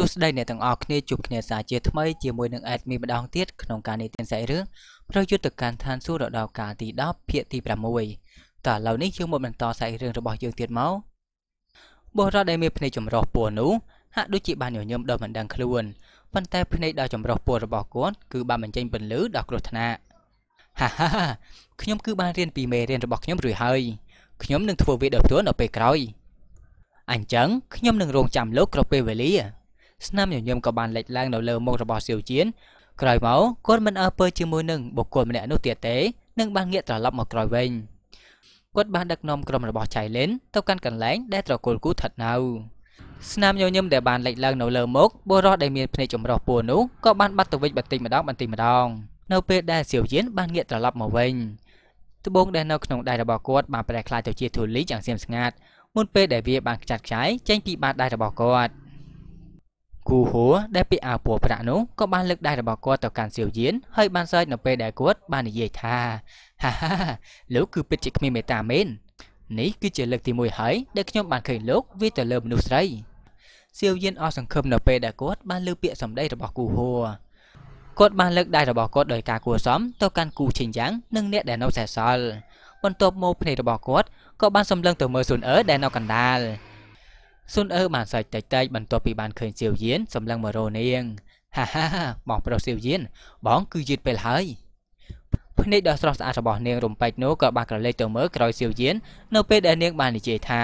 សួស្តីអ្នកទាំងអស់គ្នាជួបគ្នាសាជាថ្មីជាមួយនឹង Admin ម្ដងទៀតក្នុងការនិទានសាច់រឿងប្រយុទ្ធកានឋានសួគ៌រដូវកាលទី10ភាគទី6តើឥឡូវនេះយើងមកបន្តសាច់រឿងរបស់យើងទៀតមកបុរសដែលមានភ្នែកចម្រុះពណ៌នោះហាក់ដូចជាបានញញឹមដល់មិនដឹងខ្លួនប៉ុន្តែភ្នែកដ៏ចម្រុះពណ៌របស់គាត់គឺបានបញ្ចេញពន្លឺដល់គ្រោះថ្នាក់ហាហាខ្ញុំគឺបានរៀនពីមេរៀនរបស់ខ្ញុំរួចហើយ ខ្ញុំនឹងធ្វើវាដោយខ្លួននៅពេលក្រោយអញ្ចឹងខ្ញុំនឹងរងចាំលោកគ្រប់ពេលវេលាស្នាមញញឹមក៏បានលេចឡើងនៅលើមុខរបស់សៀវជៀនក្រោយមកគាត់មិនអើពើជាមួយនឹងបុគ្គលម្នាក់នោះទៀតទេនិងបានងាកត្រឡប់មកក្រោយវិញគាត់បានដឹកនាំក្រុមរបស់ចៃលិនទៅកាន់កន្លែងដែលត្រកូលគូថិតនៅស្នាមញញឹមដែលបានលេចឡើងនៅលើមុខបុរសដែលមានភ្នែកចម្រុះពួរនោះក៏បានបាត់ទៅវិញបន្តិចម្ដងបន្តិចម្ដងនៅពេលដែលសៀវយៀនបានងាកត្រឡប់មកវិញត្បូងដែលនៅក្នុងដៃរបស់គាត់បានប្រែក្លាយទៅជាធូលីយ៉ាងស្ងៀមស្ងាត់មុនពេលដែលវាបានខ្ចាត់ខ្ចាយចេញពីបាតដៃរបស់គាត់។គូហួរដែលពាក់អាវពណ៌ប្រាក់នោះក៏បានលើកដៃរបស់គាត់ទៅកាន់សៀវយៀនហើយបានសើចនៅពេលដែលគាត់បាននិយាយថាហាហាលោកគឺពិតជាគ្មានមេត្តាមែននេះគឺជាលើកទី1ហើយដែលខ្ញុំបានឃើញលោកវាទៅលើមនុស្សស្រីសៀវយៀនអស់សង្ឃឹមនៅពេលដែលគាត់បានលើពាក្យសម្ដីរបស់គូហួរគាត់បានលើកដៃរបស់គាត់ដោយការគួរសមទៅកាន់គូឈិនយ៉ាងនិងអ្នកដែលនៅសេសសល់បន្ទាប់មកភ្នែករបស់គាត់ក៏បានសម្លឹងទៅមើលស៊ុនអឺដែលនៅកណ្ដាលស៊ុនអឺបានសើចតិចតិចបន្ទាប់ពីបានឃើញសៀវយានសម្លឹងមករនាងហាហាបងប្រុសសៀវយានបងគឺយឺតពេលហើយ ភ្នែកដ៏ស្រស់ស្អាតរបស់នាងរំពេចនោះក៏បានក្រឡេកទៅមើលក្រោយសៀវយាននៅពេលដែលនាងបាននិយាយថា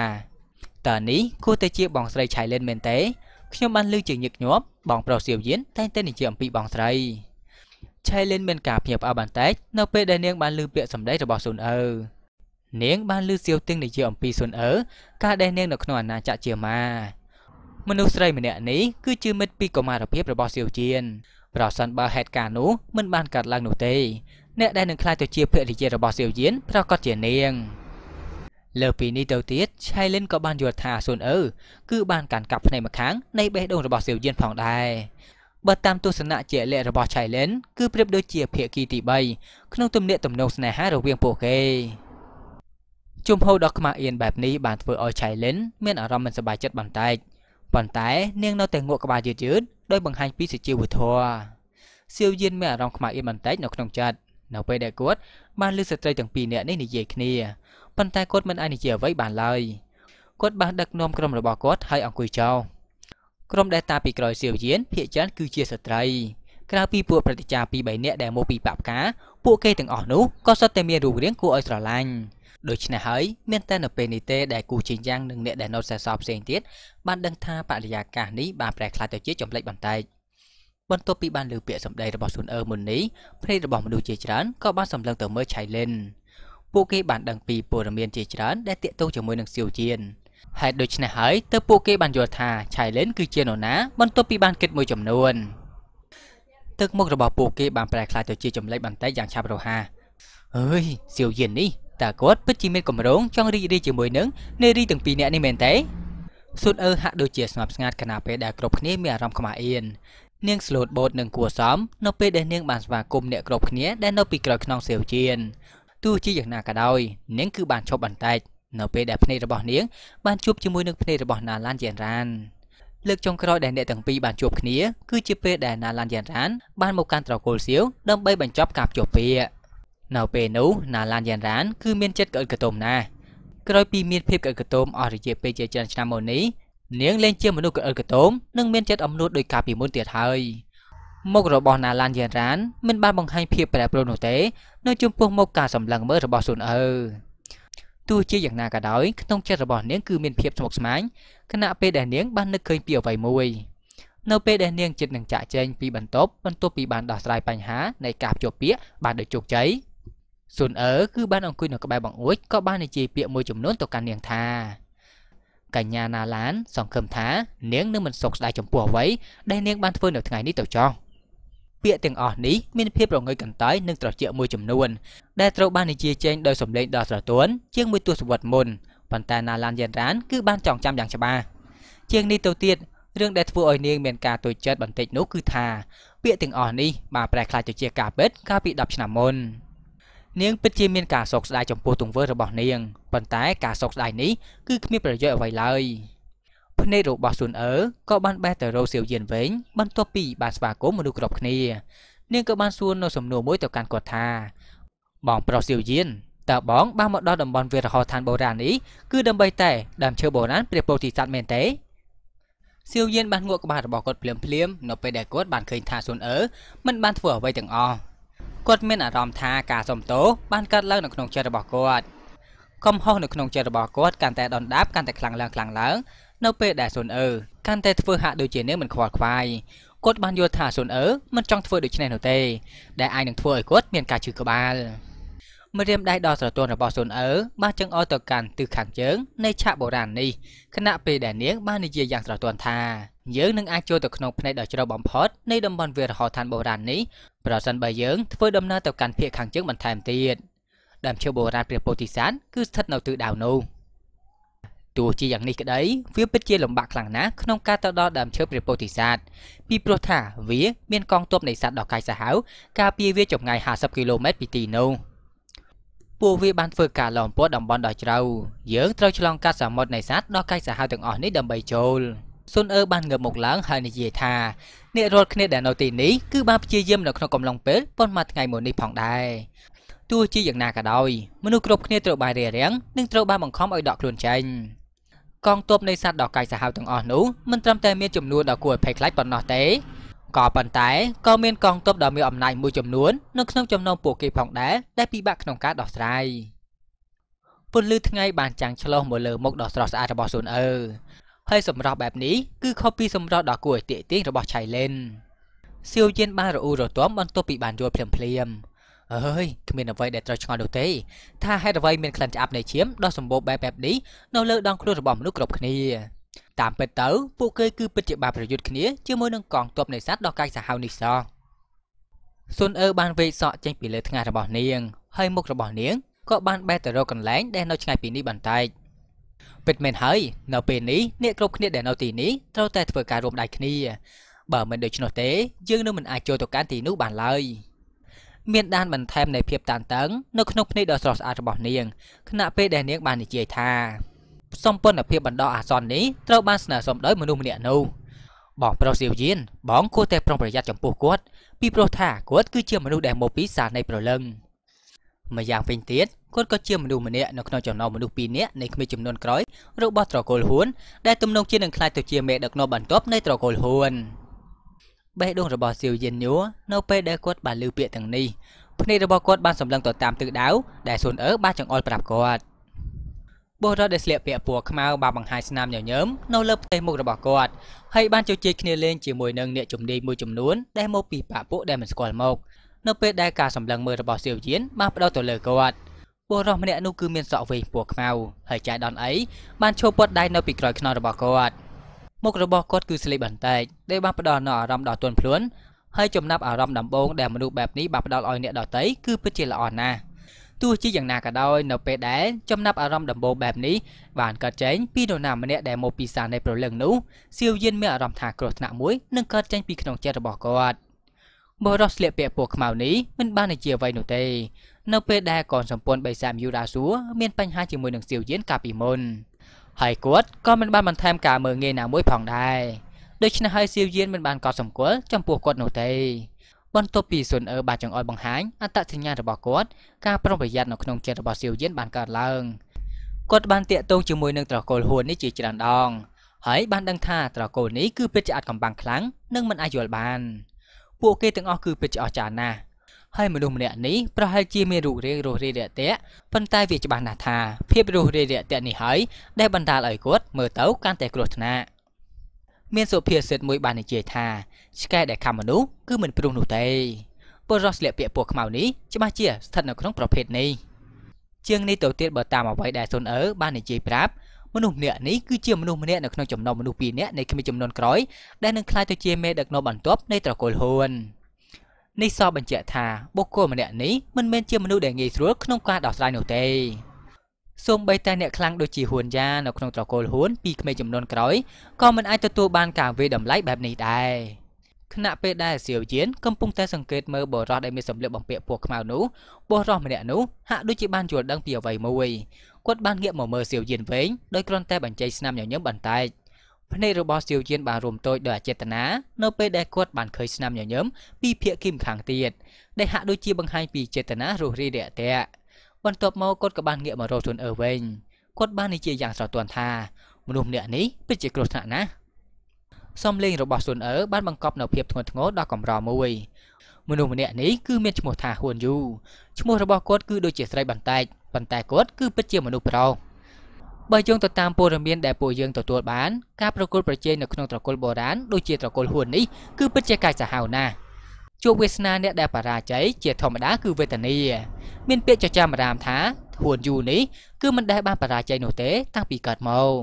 តើនេះគួរតែជាបងស្រីឆៃលិនមែនទេខ្ញុំបានលើជាញឹកញាប់បងប្រុសសៀវយានតែងតែនិយាយអំពីបងស្រីឆៃលិនមានការភ្ញាក់ផ្អើលបន្តិចនៅពេលដែលនាង បានលើពាក្យសម្ដីរបស់ស៊ុនអឺនាងបានឮសៀវទៀងនិយាយអំពីសុនអឺការដេះនាងនៅក្នុងអាណាចក្រជាម៉ាមនុស្សស្រីម្នាក់នេះគឺជាមិត្តពីកុមារភាពរបស់សៀវជៀនប្រសិនបើហេតុការណ៍នោះមិនបានកើតឡើងនោះទេអ្នកដែលនឹងក្លាយទៅជាភរិយារបស់សៀវជៀនប្រកាសជានាងលើពីនេះទៅទៀតឆៃលិនក៏បានយល់ថាស៊ុនអឺគឺបានកាន់កាប់ផ្នែកម្ខាងនៃបេះដូងរបស់សៀវយៀនផងដែរបើតាមទស្សនៈជាលក្ខរបស់ឆៃលិនគឺប្រៀបដូចជាភាគីទី3ក្នុងទំនាក់ទំនងស្នេហារវាងពួកគេជុំហូរដ៏ខ្មាស់អៀនបែបនេះបានធ្វើឲ្យ Challenge មានអារម្មណ៍មិនសប្បាយចិត្តបន្តិចប៉ុន្តែ នាង នៅតែងក់ក្បាលយឺតយឺតដោយបង្ហាញពីសុជីវធម៌សៀវយិនមានអារម្មណ៍ខ្មាស់អៀនបន្តិចនៅក្នុងចិត្តនៅពេលដែលគាត់បានលើស្ត្រីទាំងពីរនាក់នេះនិយាយគ្នាប៉ុន្តែគាត់មិនអាចនិយាយអ្វីបានឡើយគាត់បាន ដឹកនាំក្រុមរបស់គាត់ឲ្យអង្គុយចោលក្រុមដែលតាពីក្រោយសៀវយិនភាកចានគឺជាស្ត្រី ក្រៅពីពួកប្រតិចារពី3នាក់ដែលមកពីបាក់ផ្កាពួកគេទាំងអស់នោះក៏សុទ្ធតែមានរូបរាងគួរឲ្យស្រឡាញ់ដូច្នេះហើយមានតែនៅពេលនេះទេដែលគូជាយ៉ាងនិងអ្នកដែលនៅសេសសល់ផ្សេងទៀតបានដឹងថាបរិយាកាសនេះបានប្រែក្លាយទៅជាចម្លែកបន្តិចបន្ទាប់ពីបានលើពាក្យសម្ដីរបស់ស៊ុនអឺមុននេះភ្នែករបស់មនុស្សជាច្រើនក៏បានសម្លឹងទៅមើលឆៃលិនពួកគេបានដឹងពីព័ត៌មានជាច្រើនដែលទាក់ទងជាមួយនឹងសៀវជាហេតុដូច្នេះហើយទើបពួកគេបានយល់ថាឆៃលិនគឺជានរណា បន្ទាប់ពីបានគិតមួយចំនួនទឹកមុខរបស់ពួកគេបានប្រែក្លាយទៅជាចម្លែកបន្តិចយ៉ាងឆាប់រហ័សអើយសៀវយាននេះតើគាត់ពិតជាមានកម្រងចង់រីករាយជាមួយនឹងនារីទាំងពីរនាក់នេះមែនទេស៊ុនអឺហាក់ដូចជាស្ងប់ស្ងាត់ខណៈពេលដែលគ្រប់គ្នាមានអារម្មណ៍ខ្មាស់អៀននាងស្លូតបូតនឹងគួសមនៅពេលដែលនាង បានស្វាគមន៍អ្នកគ្រប់គ្នាដែលនៅពីក្រោយខ្នងសាវជៀនទោះជាយ៉ាងណាក៏ដោយនាងគឺបានឈប់បន្តិចនៅពេលដែលភ្នែករបស់នាង បានជួបជាមួយនឹងភ្នែករបស់ណាឡានយ៉ានរ៉ានលើកចុងក្រោយដែលអ្នកទាំងពីរបានជួបគ្នាគឺជាពេលដែលណាឡានយ៉ានរ៉ាន បានមកកាន់ត្រកូលសៀវដើម្បីបញ្ចប់ការជួបពាក្យនៅពេលនោះណាឡានយ៉ានរ៉ាន គឺមានចិត្តក្អឹតក្ទុំណាស់ក្រោយពីមានភាពក្អឹតក្ទុំអស់រយៈពេលជាច្រើនឆ្នាំមកនេះនាងលែងជាមនុស្សក្អឹតក្ទុំនិងមានចិត្តអំនួតដោយការពីមុនទៀតហើយមុខរបស់ណាឡានយ៉ានរ៉ានមិនបានបង្ហាញភាពប្រែប្រួលនោះទេនៅចំពោះមុខការសម្លឹងមើលរបស់ស៊ុនអ៊ើទោះជាយ៉ាងណាក៏ដោយក្នុងចិត្តរបស់នាងគឺមានភាពស្មុគស្មាញខណៈពេលដែលនាងបាននឹកឃើញពីអ្វីមួយនៅពេលដែលនាងចិត្តនឹងចាក់ចែងពីបន្ទប់បន្ទាប់ពីបានដោះស្រាយបញ្ហានៃការភ្ជាប់ពាក្យបានដោយជោគជ័យស៊ុនអឺគឺបានអង្គុយនៅក្បែរបង្អួចក៏បាននិយាយពាក្យមួយចំនួនទៅកាន់នាងថាកញ្ញាណាឡានសង្ឃឹមថានាងនឹងមិនសោកស្ដាយចំពោះអ្វីដែលនាងបានធ្វើនៅថ្ងៃនេះទៅចោះពាក្យទាំងអស់នេះមានភាពរងើយកន្តើយនិងត្រជាក់មួយចំនួនដែលត្រូវបាននិយាយចេញដោយសម្លេងដ៏ស្រទន់ជាងមួយទសវត្សរ៍មុនប៉ុន្តែណាឡានយ៉ានរ៉ានគឺបានចងចាំយ៉ាងច្បាស់ជាងនេះទៅទៀតរឿងដែលធ្វើឲ្យនាងមានការទុច្ចរិតបន្តិចនោះគឺថាពាក្យទាំងអស់នេះបានប្រែក្លាយទៅជាការពិតកាលពី10ឆ្នាំមុន។នាងពិតជាមានការសោកស្ដាយចំពោះទង្វើរបស់នាងប៉ុន្តែការសោកស្ដាយនេះគឺគ្មានប្រយោជន៍អ្វីឡើយភ្នែករបស់ស៊ុនអឺក៏បានបេះទៅរកសៀវយានវិញបន្ទាប់ពី បានស្វាគមន៍មនុស្សគ្រប់គ្នា នាងក៏បានសួរនៅសំណួរមួយទៅកាន់គាត់ថា បងប្រុសសៀវយានតើបងបានមកដល់តំបន់វាលរហោឋានបុរាណនេះគឺដើម្បី តែដើមឈើបុរាណព្រះពោធិសត្វមែនទេសៀវយានបានងក់ក្បាលរបស់គាត់ភ្លាមភ្លាមនៅពេលដែលគាត់បានឃើញថាស៊ុនអឺមិនបានធ្វើអ្វីទាំងអស់គាត់មានអារម្មណ៍ថាការសុំទោសបានកើតឡើងនៅក្នុងចិត្តរបស់គាត់កំហុសនៅក្នុងចិត្តរបស់គាត់កាន់តែដុនដាបកាន់តែខ្លាំងឡើងខ្លាំងឡើងនៅពេលដែលស៊ុនអឺកាន់តែធ្វើហាក់ដូចជានាងមិនខ្វល់ខ្វាយគាត់បានយល់ថាស៊ុនអឺមិនចង់ធ្វើដូច្នេះនោះទេ ដែលអាចនឹងធ្វើឲ្យគាត់មានការឈឺក្បាលមរៀមដៃដ៏ស្រទន់របស់ស៊ុនអឺបានចង្អុលទៅកាន់ទិសខាងជើងនៃឆាកបុរាណនេះខណៈពេលដែលនាងបាននិយាយយ៉ាងស្រទន់ថាយើងនឹងអាចចូលទៅក្នុងផ្នែកដ៏ជ្រៅបំផុតនៃតំបន់វាលរហោឋានបុរាណនេះប្រសិនបើយើងធ្វើដំណើរទៅកាន់ភាគខាងជើងបន្ថែមទៀតដើមឈើបុរាណព្រះពោធិសត្វគឺស្ថិតនៅទិសដៅនោះទោះជាយ៉ាងនេះក្តីវាពិតជាលំបាកខ្លាំងណាស់ក្នុងការទៅដល់ដើមឈើព្រះពោធិសត្វពីព្រោះថាវាមានកងទ័ពនៃសត្វដ៏កាយសាហាវការពារវាចម្ងាយ50គីឡូម៉ែត្រពីទីនោះពួកវាបានធ្វើការឡោមព័ទ្ធតំបន់ដ៏ជ្រៅយើងត្រូវឆ្លងកាត់សមុទ្រនៃសត្វដ៏កាយសាហាវទាំងអស់នេះដើម្បីចូល។ស៊ុនអឺបានងើបមកឡើងហើយនិយាយថាអ្នករាល់គ្នាដែលនៅទីនេះគឺបានព្យាយាមនៅក្នុងកំឡុងពេលប៉ុន្មានថ្ងៃមុននេះផងដែរទោះជាយ៉ាងណាក៏ដោយមនុស្សគ្រប់គ្នាត្រូវបានរារាំងនិងត្រូវបានបង្ខំឲ្យដកខ្លួនចេញកងទ័ពនៃសត្វដ៏កាយសាហាវទាំងអស់នោះមិនត្រឹមតែមានចំនួនដ៏គួរឲ្យភ័យខ្លាចប៉ុណ្ណោះទេក៏ប៉ុន្តែក៏មានកងទ័ពដ៏មានអំណាចមួយចំនួននៅក្នុងចំណោមពួកគេផងដែរដែលពិបាកក្នុងការដោះស្រាយពន្លឺថ្ងៃបានចាំងឆ្លោះមកលើមុខដ៏ស្រស់ស្អាតរបស់ស៊ុនអឺហើយសម្រស់បែបនេះគឺខុសពីសម្រស់ដ៏គួរឲ្យទាក់ទាញរបស់ឆៃឡែនសៀវជៀនបានរអ៊ូរទាំបន្ទាប់ពីបានយល់ភ្លាមៗអើយគ្មានអ្វីដែលត្រូវឆ្ងល់នោះទេថាហេតុអ្វីមានក្លិនឆ្អាបនៃឈាមដ៏សម្បូរបែបបែបនេះនៅលើដងខ្លួនរបស់មនុស្សគ្រប់គ្នាតាមពិតទៅ ពួកគេគឺពិតជាបានប្រយុទ្ធគ្នាជាមួយនឹងកងទ័ពនៃសត្វដ៏កាចសាហាវនេះសោះស៊ុនអឺបានវេកសក់ចេញពីលើថ្ងាសរបស់នាងហើយមុខរបស់នាងក៏បានបែរទៅរកកន្លែង ដែលនៅឆ្ងាយពីនេះបន្តិច។ពិតមែនហើយនៅពេលនេះអ្នកគ្រប់គ្នាដែលនៅទីនេះត្រូវតែធ្វើការរួមដៃគ្នាបើមិនដូច្នោះទេយើងនឹងមិនអាចចូលទៅកាន់ទីនោះបានឡើយមានដានបន្ថែមនៃភាពតានតឹងនៅក្នុងភ្នែកដ៏ស្រស់ស្អាតរបស់នាងខណៈពេលដែលនាងបាននិយាយថាសម្ព័ន្ធភាពបណ្ដោះអាសន្ននេះត្រូវបានស្នើសុំដោយមនុស្សម្នាក់នោះបងប្រុសសៀវយានបងគួរតែប្រុងប្រយ័ត្នចំពោះគាត់ពីព្រោះថាគាត់គឺជាមនុស្សដែលមកពីសារនៃប្រលឹង។ម្យ៉ាងវិញទៀតគាត់ក៏ជាមនុស្សម្នាក់នៅក្នុងចំណោមមនុស្សពីរនាក់នៃគ្មានចំនួនក្រោយរបស់ត្រកូលហ៊ួនដែលទំនងជានឹងខ្លាចទៅជាមេដឹកនាំបន្ទាប់នៃត្រកូលហ៊ួនបេះដូងរបស់សៀវយិនញួរនៅពេលដែលគាត់បានលើពាក្យទាំងនេះភ្នែករបស់គាត់បានសម្លឹងទៅតាមទិសដៅដែលស៊ុនអឺបានចង្អុលប្រាប់គាត់បុរសដែលស្លៀកពាក់ពណ៌ខ្មៅបានបង្ហាញស្នាមញញឹមនៅលើផ្ទៃមុខរបស់គាត់ ហើយបានជជែកគ្នាលេងជាមួយនឹងអ្នកជំនាញមួយចំនួនដែលមកពីប៉ាពួកដែលមិនស្គាល់មកនៅពេលដែលការសម្លឹងមើលរបស់សៀវយានបានផ្ដោតទៅលើគាត់បុរសម្នាក់នោះគឺមានសក់វែងពណ៌ខ្មៅហើយចៃដន្យអីបានឈោពាត់ដៃនៅពីក្រោយខ្នងរបស់គាត់មុខរបស់គាត់គឺស្លេកបន្តិចដែលបានផ្ដល់នូវអារម្មណ៍ដ៏ទន់ភ្លន់ហើយចំណាប់អារម្មណ៍ដំបូងដែលមនុស្សបែបនេះបានផ្ដល់ឲ្យអ្នកដទៃគឺពិតជាល្អណាស់ទោះជាយ៉ាងណាក៏ដោយនៅពេលដែលចំណាប់អារម្មណ៍ដំបូងបែបនេះបានកើតចេញពីនរណាម្នាក់ដែលមកពីសារនៃប្រលឹងនោះសៀវយានមានអារម្មណ៍ថាគ្រោះថ្នាក់មួយនឹងកើតចេញពីក្នុងចិត្តរបស់គាត់បុរសស្លៀកពាក់ពណ៌ខ្មៅនេះមិនបានជាអ្វីនោះទេនៅពេលដែលកូនសម្ពន្ធបិសាមយូរ៉ាស៊ូមានបញ្ហាជាមួយនឹងសៀវយានកាលពីមុនហើយគាត់ក៏មិនបានបន្ថែម ការមើលងាយណាមួយផងដែរដូច្នេះហើយសៀវយានមិនបានកត់សម្គាល់ចំពោះគាត់នោះទេបន្ទាប់ពីសុនអឺបានចង្អុលបង្ហាញអត្តសញ្ញាណរបស់គាត់ការប្រុងប្រយ័ត្ននៅក្នុងចិត្តរបស់សៀវយានបានកើតឡើងគាត់បានតាក់ទងជាមួយនឹងត្រកូលហួននេះជាច្រើនដង ហើយបានដឹងថាត្រកូលនេះគឺពិតជាអាចកំបាំងខ្លាំងនិងមិនអាចយល់បាន។ពួកគេទាំងអស់គឺពិតជាអស្ចារ្យណាស់ហើយមនុស្សម្នាក់នេះប្រហែលជាមានរូបរាងរស់រាយរាក់ទាក់ប៉ុន្តែវាច្បាស់ណាស់ថាភាពរស់រាយរាក់ទាក់នេះហើយដែលបណ្ដាលឲ្យគាត់មើលទៅកាន់តែគ្រោះថ្នាក់មាន សុភាសិតមួយបាននិយាយថាឆ្កែដែលខាំមនុស្សគឺមិនព្រុសនោះទេពលរដ្ឋស្លៀកពាក់ពណ៌ខ្មៅនេះច្បាស់ជាស្ថិតនៅក្នុងប្រភេទនេះជាងនេះទៅទៀតបើតាមអ្វីដែលសុនអើបាននិយាយប្រាប់មនុស្សម្នាក់នេះគឺជាមនុស្សម្នាក់នៅក្នុងចំណោមមនុស្សពីរនាក់នៃគ្មានចំនួនក្រោយដែលនឹងក្លាយទៅជាមេដឹកនាំបន្ទាប់នៃត្រកូលហ៊ួននេះសបញ្ជាក់ថាបុគ្គលម្នាក់នេះមិនមែនជាមនុស្សដែលងាយស្រួលក្នុងការដោះស្រាយនោះទេសូម្បីតែអ្នកខ្លាំងដូចជាហ៊ួនយ៉ានៅក្នុងត្រកូលហ៊ួនពីក្មេងចំនួនក្រោយក៏មិនអាចទទួលបានការវាយតម្លៃបែបនេះដែរខណៈពេលដែលសៀវជៀនកំពុងតែសង្កេតមើលបរិះដែលមានសម្លៀកបំពាក់ពណ៌ខ្មៅនោះបរិះម្នាក់នោះហាក់ដូចជាបានយល់ដឹងពីអ្វីមួយគាត់បានងាកមកមើលសៀវយានវិញដោយគ្រាន់តែបញ្ចេញស្នាមញញឹមបន្តិចភ្នែករបស់សៀវយានបានរំតូចដោយអចេតនានៅពេលដែលគាត់បានឃើញស្នាមញញឹមពីភាគីម្ខាងទៀតដែលហាក់ដូចជាបង្ហាញពីចេតនារុះរាយរាក់ទាក់បន្ទាប់មកគាត់ក៏បានងាកមករកជូនអឺវិញគាត់បាននិយាយយ៉ាងស្រទន់ថាមនុស្សម្នាក់នេះពិតជាគ្រោះថ្នាក់ណាស់សំលេងរបស់ស៊ុនអឺបានបង្កប់នូវភាពធ្ងន់ធ្ងរដល់កម្រមួយមនុស្សម្នាក់នេះគឺមានឈ្មោះថាហ៊ួនយូឈ្មោះរបស់គាត់គឺដូចជាស្រីបន្តិចប៉ុន្តែគាត់គឺពិតជាមនុស្សប្រុសបើយោងទៅតាមព័ត៌មានដែលពួកយើងទទួលបាន ការប្រកួតប្រជែងនៅក្នុងត្រកូលបុរាណដូចជាត្រកូលហ៊ួននេះគឺពិតជាកាចសាហាវណាស់ជួបវាសនាអ្នកដែលបរាជ័យជាធម្មតាគឺវេទនាមានពាក្យចចាមរាមថាហ៊ួនយូនេះគឺមិនដែលបានបរាជ័យនោះទេតាំងពីកើតមក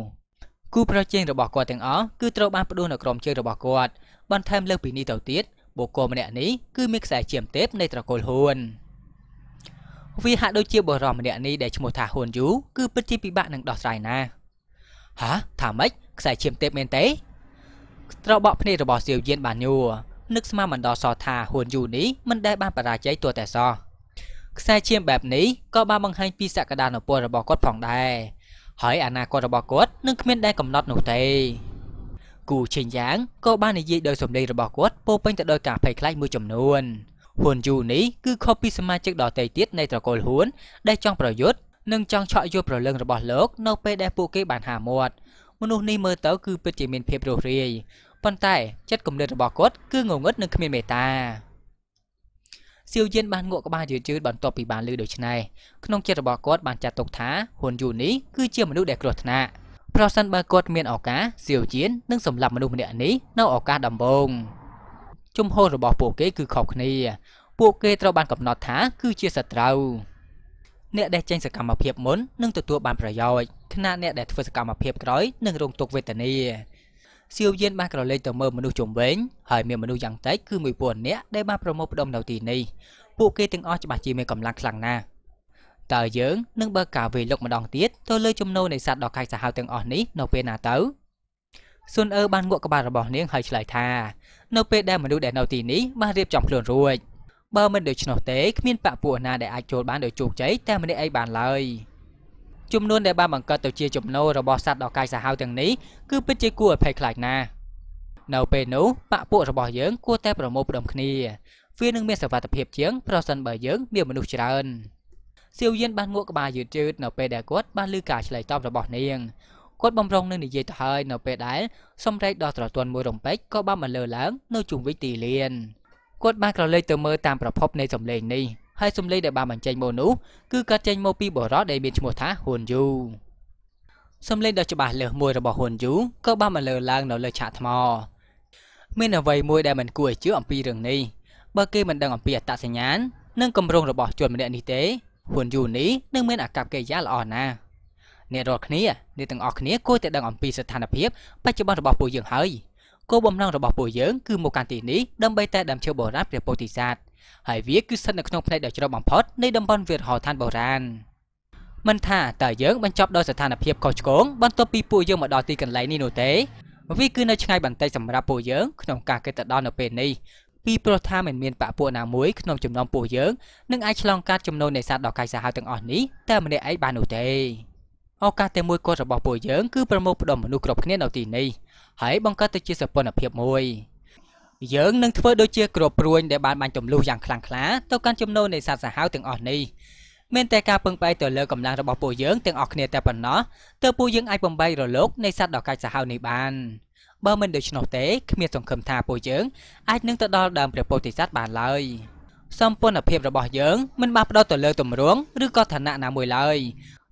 គូប្រជែងរបស់គាត់ទាំងអស់គឺត្រូវបានផ្ដួលនៅក្រមជើងរបស់គាត់បន្ថែមលើពីនេះទៅទៀតបុគ្គលម្នាក់នេះគឺមានខ្សែជាមទេពនៃត្រកូលហ៊ួនវាហាក់ដូចជាបរិមម្នាក់នេះដែលឈ្មោះថាហ៊ុនយូគឺពិតជាពិបាកនឹងដោះស្រាយណាហាថាម៉េចខ្សែឈាមទេពមែនទេត្របកភ្នែករបស់សៀវយានបានញួរនឹកស្មានមិនដល់សថាហ៊ុនយូនេះមិនដែលបានបរាជ័យទោះតែសោះខ្សែឈាមបែបនេះក៏បានបង្ហាញពីសក្តានុពលរបស់គាត់ផងដែរហើយអនាគតរបស់គាត់នឹងគ្មានដែលកំណត់នោះទេគូឈិញយ៉ាងក៏បាននិយាយដោយសម្លេងរបស់គាត់ពោពេញទៅដោយការភ័យខ្លាចមួយចំនួន។ហ៊ុនយូនេះគឺខុសពីសមាជិកដទៃទៀតនៃត្រកូលហ៊ុនដែលចង់ប្រយុទ្ធនិងចង់ឆក់យល់ប្រលឹងរបស់លោកនៅ ពេលដែលពួកគេបានហាមាត់មនុស្សនេះមើលទៅ គឺពិតជាមានភាពរស់រាយប៉ុន្តែ ចិត្តគំនិតរបស់គាត់គឺងងឹតនិងគ្មានមេត្តាសៀវយិនបានងក់ក្បាលយឺតយឺតបន្ទាប់ពីបានឮដូច្នេះក្នុងចិត្តរបស់គាត់បានចាត់ទុកថាហ៊ុនយូនេះគឺជាមនុស្សដែលគ្រោះថ្នាក់ប្រសិនបើគាត់មានឱកាសសៀវយិននឹងសម្លាប់មនុស្សម្នាក់នេះនៅឱកាសដំបូង។ជំហររបស់ពួកគេគឺខុសគ្នា ពួកគេត្រូវបានកំណត់ថា គឺជាសត្រូវអ្នកដែលចេញសកម្មភាពមុននឹងទទួលបានប្រយោជន៍ខណៈអ្នកដែលធ្វើសកម្មភាពក្រោយនឹងរងទុក្ខវេទនាសៀវយានបានក្រឡេកទៅមើលមនុស្សជុំវិញហើយមានមនុស្សយ៉ាងតិចគឺ1000នាក់ដែលបានប្រមូលផ្ដុំនៅទីនេះពួកគេទាំងអស់ច្បាស់ជាមាន កម្លាំងខ្លាំងណាស់តើយើងនឹងបើកការវេលុកម្ដងទៀតទៅលើចំណូលនៃសត្វដ៏កាចសាហាវទាំងអស់នេះនៅពេលណាទៅស៊ុនអឺបានងក់ក្បាលរបស់នាងហើយឆ្លើយថានៅពេលដែលមនុស្សដែលនៅទីនេះបានរៀបចំខ្លួនរួចបើមិនដូច្នោះទេគ្មានបពពួកណាដែលអាចចូលបានដោយជោគជ័យតែម្នាក់ឯងបានឡើយចំនួនដែលបានបង្កើតទៅជាចំណូលរបស់សត្វដ៏កាយសាហាវទាំងនេះគឺពិតជាគួរឲ្យភ័យខ្លាចណាស់នៅពេលនោះបពពួករបស់យើងគួរតែប្រមូលផ្ដុំគ្នា វានឹងមានសវត្ថភាពជាងប្រសិនបើយើងមានមនុស្សច្រើនសៀវយានបានងក់ក្បាលយឺតៗនៅពេលដែលគាត់បានឮការឆ្លើយតបរបស់នាងគាត់បំរុងនឹងនិយាយទៅហើយនៅពេលដែលសម្រែកដ៏ត្រទន់មួយរំពេចក៏បានបន្លឺឡើងនៅជុំវិញទីលានគាត់បានក្រឡេកទៅមើលតាមប្រភពនៃសម្លេងនេះហើយសម្លេងដែលបានបញ្ចេញមកនោះគឺកើតចេញមកពីបរិសដែលមានឈ្មោះថាហ៊ុនយូសម្លេងដ៏ច្បាស់លើសមួយរបស់ហ៊ុនយូក៏បានបន្លឺឡើងនៅលើឆាកថ្ម មានអ្វីមួយដែលមិនគួរឲ្យជឿអំពីរឿងនេះបើគេមិនដឹងអំពីអត្តសញ្ញាណនិងគម្រោងរបស់ជនម្នាក់នេះទេហ៊ុនយូនេះនឹងមានអាកប្បកិរិយាល្អណាស់អ្នករាល់គ្នាអ្នកទាំងអស់គ្នាគួរតែដឹងអំពីស្ថានភាពបច្ចុប្បន្នរបស់ពួកយើងហើយគោលបំណងរបស់ពួកយើងគឺមកកាន់ទីនេះដើម្បីតែដើមឈើបុរាណព្រះពោធិសត្វហើយវាគឺស្ថិតនៅក្នុងផ្នែកដ៏ជ្រៅបំផុតនៃតំបន់វិរហដ្ឋានបុរាណមិនថាតើយើងបញ្ចប់ដោយស្ថានភាពខុសឆ្គងបន្ទាប់ពីពួកយើងមកដល់ទីកន្លែងនេះនោះទេវាគឺនៅឆ្ងាយបន្តិចសម្រាប់ពួកយើងក្នុងការគិតទៅដល់នៅពេលនេះពីព្រោះថាមិនមានបពួកណាមួយក្នុងចំណោមពួកយើងនឹងអាចឆ្លងកាត់ចំនួននេសាទដ៏កាយសាហាវទាំងអស់នេះតែម្នាក់ឯងបាននោះទេឱកាសតែមួយគត់របស់ពួកយើងគឺប្រមូលផ្ដុំមនុស្សគ្រប់គ្នានៅទីនេះហើយបង្កើតទៅជាសពនភាពមួយយើងនឹងធ្វើដូចជាក្របព្រួញដែលបានបាញ់ចំលុះយ៉ាងខ្លាំងក្លាទៅកាន់ចំនួននៃសត្វសាហាវទាំងអស់នេះមានតែការពឹងផ្អែកទៅលើកម្លាំងរបស់ពួកយើងទាំងអស់គ្នាតែប៉ុណ្ណោះទើបពួកយើងអាចបំបីរលកនៃសត្វដ៏កាចសាហាវនេះបានបើមិនដូច្នោះទេគ្មានសង្ឃឹមថាពួកយើងអាចនឹងទៅដល់ដើមព្រះពោធិសត្វបានឡើយសម្ពន្ធភាពរបស់យើងមិនបានផ្ដោតទៅលើទម្រង់ឬក៏ឋានៈណាមួយឡើយ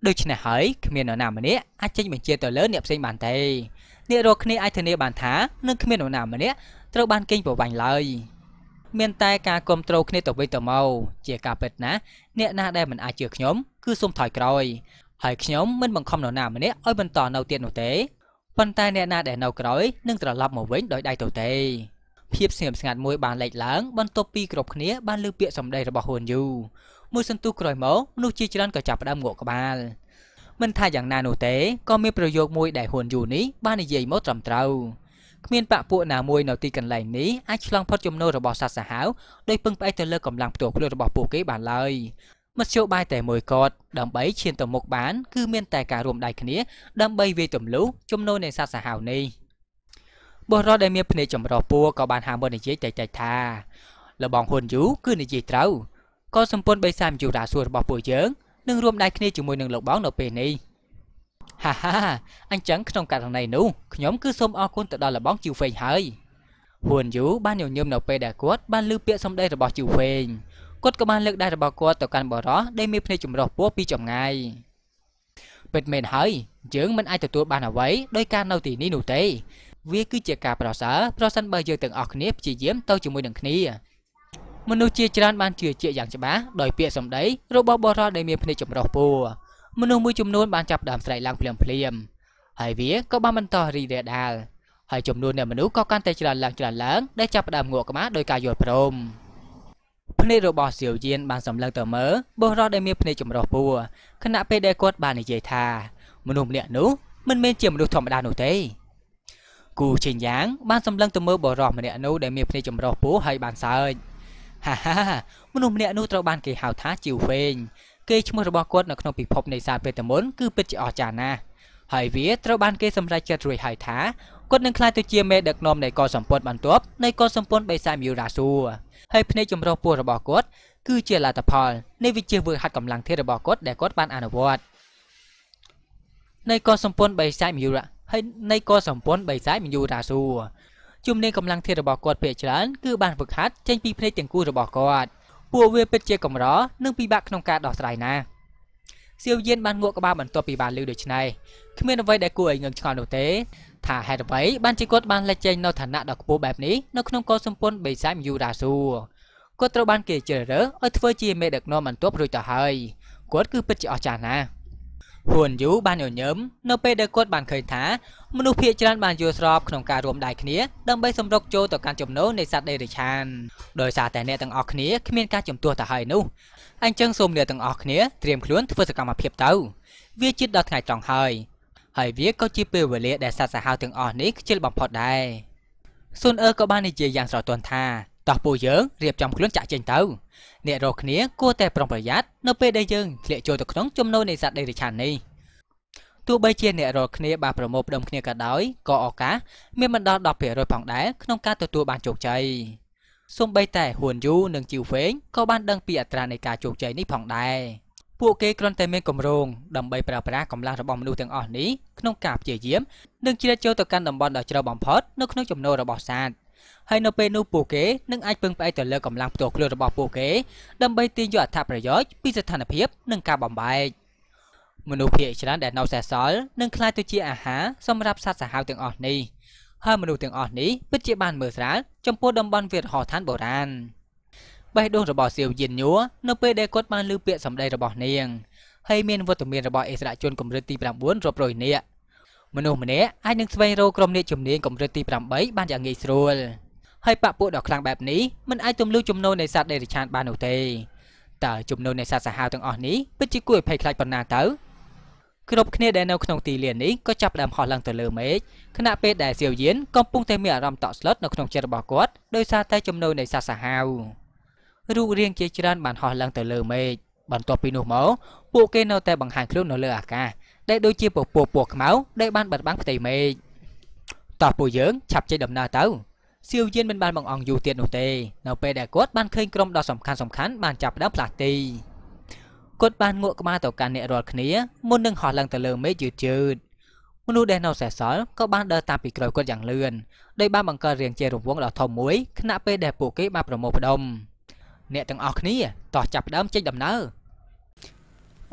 ដូច្នេះហើយគ្មាននរណាម្នាក់អាចចេញបញ្ជាទៅលើអ្នកផ្សេងបានទេអ្នករកគ្នាអាចធានាបានថានឹងគ្មាននរណាម្នាក់ត្រូវបានគេងប្រវាញ់ឡើយ មានតែការគ្រប់គ្រងគ្នាទៅវិញទៅមកជាការពិតណាអ្នកណាដែលមិនអាចជឿខ្ញុំគឺសូមថយក្រោយហើយខ្ញុំមិនបង្ខំនរណាម្នាក់ឲ្យបន្តនៅទៀតនោះទេប៉ុន្តែអ្នកណាដែលនៅក្រោយនឹងត្រឡប់មកវិញដោយដៃទៅទេភាពស្ងៀមស្ងាត់មួយបានលេចឡើង បន្ទាប់ពីគ្រប់គ្នា បានលើពាក្យសម្ដីរបស់ហ៊ុនយូមួយសន្ទុះក្រោយមកមនុស្សជាច្រើនក៏ចាប់ផ្ដើមងក់ក្បាលមិនថាយ៉ាងណានោះទេក៏មានប្រយោគមួយ ដែលហ៊ុនយូនេះបាននិយាយមកត្រឹមត្រូវគ្មានបកពួកណាមួយនៅទីកន្លែងនេះអាចឆ្លងផុតចំណូលរបស់សត្វសាហាវដោយពឹងផ្អែកទៅលើកម្លាំងផ្ទាល់ខ្លួនរបស់ពួកគេបានឡើយមធ្យោបាយតែមួយគត់ដើម្បីឈានទៅមុខបាន គឺមានតែការរួមដៃគ្នាដើម្បីវាយទម្លុះចំណូលនៃសត្វសាហាវនេះបុរសដែលមានភ្នែកចម្រុះពួរក៏បានហាមមាត់និយាយតែតែថាលបងហ៊ុនយូគឺនិយាយត្រូវក៏សម្ព័ន្ធបិសាមយូរ៉ាសួររបស់ពួកយើងនឹងរួមដៃគ្នាជាមួយនឹងលោកបងនៅពេលនេះហាហាអញ្ចឹងក្នុងករណីនោះខ្ញុំគឺសូមអរគុណទៅដល់លោកបងជីវហ្វេងហើយហ៊ួនយូបានញញឹមនៅពេលដែលគាត់បានលើពាក្យសម្ដីរបស់ជីវហ្វេងគាត់ក៏បានលើកដៃរបស់គាត់ទៅកាន់បរោះដែលមានភ្នែកចម្រុះពោះពីចម្ងាយពិតមែនហើយយើងមិនអាចទទួលបានអ្វីដោយការនៅទីនេះនោះទេ វាគឺជាការប្រសើរប្រសិនបើយើងទាំងអស់គ្នាព្យាយាមទៅជាមួយនឹងគ្នាមនុស្សជាច្រើនបានជឿជាក់យ៉ាងច្បាស់ដោយពាក្យសម្ដីរបស់បុរសដែលមានភ្នែកចម្រុះពណ៌មនុស្សមួយចំនួនបានចាប់ផ្ដើមស្រែកឡើងភ្លាមភ្លាមហើយវាក៏បានបន្តរីករាលដាលហើយចំនួនអ្នកមនុស្សក៏កាន់តែច្រើនឡើងច្រើនឡើងដែលចាប់ផ្ដើមងក់ក្បាលដោយការយល់ព្រមភ្នែករបស់សៀវយានបានសម្លឹងទៅមើលបុរសដែលមានភ្នែកចម្រុះពណ៌ខណៈពេលដែលគាត់បាននិយាយថា មនុស្សម្នាក់នោះមិនមែនជាមនុស្សធម្មតានោះទេគូឈិនយ៉ាងបានសម្លឹងទៅមើលបុរសម្នាក់នោះដែលមានភ្នែកចម្រុះពណ៌ហើយបានសើចហាហាមនុស្សម្នាក់នោះត្រូវបានគេហៅថាជីវវែងគេឈ្មោះរបស់គាត់នៅក្នុងពិភពនៃសាពេតមុនគឺពិតជាអស្ចារ្យណាស់ហើយវាត្រូវបានគេសម្រេចចិត្តរួចហើយថាគាត់នឹងក្លាយទៅជាមេដឹកនាំនៃកសម្ពន្ធបន្ទាប់នៃកសម្ពន្ធបេសាមីយូរ៉ាស៊ូហើយភ្នែកចម្រុះពោះរបស់គាត់គឺជាលទ្ធផល នៃវិជ្ជាវើហាត់កម្លាំងធាតុរបស់គាត់ដែលគាត់បានអនុវត្តនៃកសម្ពន្ធបេសាមីយូរ៉ាហើយនៃកសម្ពន្ធបេសាមីយូរ៉ាស៊ូជំនាញកម្លាំងធាតុរបស់គាត់ភាគច្រើនគឺបានវឹកហាត់ចេញពីភ្នែកទាំងគូរបស់គាត់ពួកវាពិតជាកម្រនិងពិបាកក្នុងការដោះស្រាយណាស់សៀវយានបានងក់ក្បាលបន្ទាប់ពីបានលឺដូច្នេះគ្មានអ្វីដែលគួរឲ្យងឿងឆ្ងល់នោះទេថាហេតុអ្វីបានជាគាត់បានលេចចេញនៅឋានៈដ៏ខ្ពស់បែបនេះនៅក្នុងកុលសម្ព័ន្ធបេសាយមយូរ៉ាស៊ូគាត់ត្រូវបានគេជ្រើសរើសឲ្យធ្វើជាមេដឹកនាំបន្ទាប់រួចទៅហើយគាត់គឺពិតជាអស្ចារ្យណាស់ហ៊ួនយូបានញញឹមនៅពេលដែលគាត់បានឃើញថាមនុស្សភាគច្រើនបានយល់ស្របក្នុងការរួមដៃគ្នា ដើម្បីសម្រុកចូលទៅកាន់ចំណូលនៃសត្វដេរិឆានដោយសារតែអ្នកទាំងអស់គ្នាគ្មានការជំទាស់ទៅហើយនោះអញ្ចឹងសូមអ្នកទាំងអស់គ្នាត្រៀមខ្លួនធ្វើសកម្មភាពទៅវាជិតដល់ថ្ងៃត្រង់ហើយហើយវាក៏ជាពេលវេលា ដែលសត្វសាហាវទាំងអស់នេះខ្ជិលបំផុតដែរស៊ុនអឺក៏បាននិយាយយ៉ាងស្រទន់ថាដោះពូយើងរៀបចំខ្លួនចាក់ចេញទៅអ្នករស់គ្នាគួរតែប្រុងប្រយ័ត្ននៅពេលដែលយើងធ្លាក់ចូលទៅក្នុងចំណោមនៃសត្វដេរិឆាននេះទោះបីជាអ្នករស់គ្នាបានប្រមូលផ្ដុំគ្នាក៏ដោយក៏ឱកាសមានមិនដល់10%ផងដែរក្នុងការទទួលបានជោគជ័យសូម្បីតែហ៊ួនយូនិងជីវហ្វេងក៏បានដឹងពីអត្រានៃការជោគជ័យនេះផងដែរពួកគេគ្រាន់តែមានគម្រោងដើម្បីប្រើប្រាស់កម្លាំងរបស់មនុស្សទាំងអស់នេះក្នុងការព្យាយាមនិងជ្រៀតចូលទៅកាន់តំបន់ដ៏ជ្រៅបំផុតនៅក្នុងចំណោមរបស់សត្វហើយនៅពេលនោះពួកគេនឹងអាចពឹងផ្អែកទៅលើកម្លាំងផ្ទាល់ខ្លួនរបស់ពួកគេដើម្បីទាញយកអត្ថប្រយោជន៍ពីស្ថានភាពនិងការបំបែកមនុស្សភាគច្រើនដែលនៅសេសសល់នឹងក្លាយទៅជាអាហារសម្រាប់សត្វសាហាវទាំងអស់នេះហើយមនុស្សទាំងអស់នេះពិតជាបានមើលស្រាលចំពោះតំបន់វាលហោឋានបុរាណបេះដូងរបស់សៀវយានញួរនៅពេលដែលគាត់បានលើពាក្យសម្ដីរបស់ នាងហើយមានវត្តមានរបស់អិសរាជជនកម្រិតទី9រាប់រយនាក់មនុស្សម្នាក់អាចនឹងស្វែងរកក្រុមអ្នកជំនាញកម្រិតទី8បានយ៉ាងងាយស្រួលហើយបាក់ពួកដ៏ខ្លាំងបែបនេះមិនអាចទម្លុះចំណូលនៃសត្វដេរិឆានបាននោះទេតើចំណូលនៃសត្វសាហាវទាំងអស់នេះពិតជាគួរឲ្យភ័យខ្លាចប៉ុណ្ណាទៅគ្រប់គ្នាដែលនៅក្នុងទីលាននេះក៏ចាប់ផ្ដើមហោះឡើងទៅលើមេឃខណៈពេលដែលសៀវយានកំពុងតែមានអារម្មណ៍តក់ស្លុតនៅក្នុងចិត្តរបស់គាត់ដោយសារតែចំណូលនៃសត្វសាហាវរូបរាងជាច្រើនបានហោះឡើងទៅលើមេឃបន្ទាប់ពីនោះមកពួកគេនៅតែបង្ហាញខ្លួននៅលើអាកាសដែលដូចជាពពកពណ៌ខ្មៅដែលបានបាត់បង់ផ្ទៃមេឃតោះពួកយើងឆាប់ចេញដំណើរទៅសៀវយានមិនបានបង្អង់យូរទៀតនោះទេ នៅពេលដែលគាត់បានឃើញក្រុមដ៏សំខាន់សំខាន់បានចាប់ដើមផ្លាស់ទីគាត់បានងក់ក្បាលទៅកាន់អ្នករាល់គ្នាមុននឹងហោះឡើងទៅលើមេឃយឺតយឺតមនុស្សដែលនៅសេសសល់ក៏បានដើរតាមពីក្រោយគាត់យ៉ាងលឿនដោយបានបង្កើតរាងជារង្វង់ដ៏ធំមួយខណៈពេលដែលពួកគេបានប្រមូលផ្ដុំអ្នកទាំងអស់គ្នាតោះចាប់ដើមចេញដំណើរ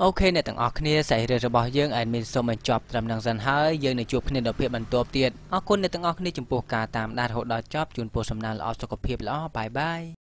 អូខេអ្នកទាំងអស់គ្នាសាច់រឿងរបស់យើងអេដមីនសូមបញ្ចប់ត្រឹមនឹងសិនហើយយើងនឹងជួបគ្នានៅភាគបន្ទាប់ទៀតអរគុណអ្នកទាំងអស់គ្នាចំពោះការតាមដានរហូតដល់ចប់ជូនពរសំណាងល្អសុខភាពល្អបាយបាយ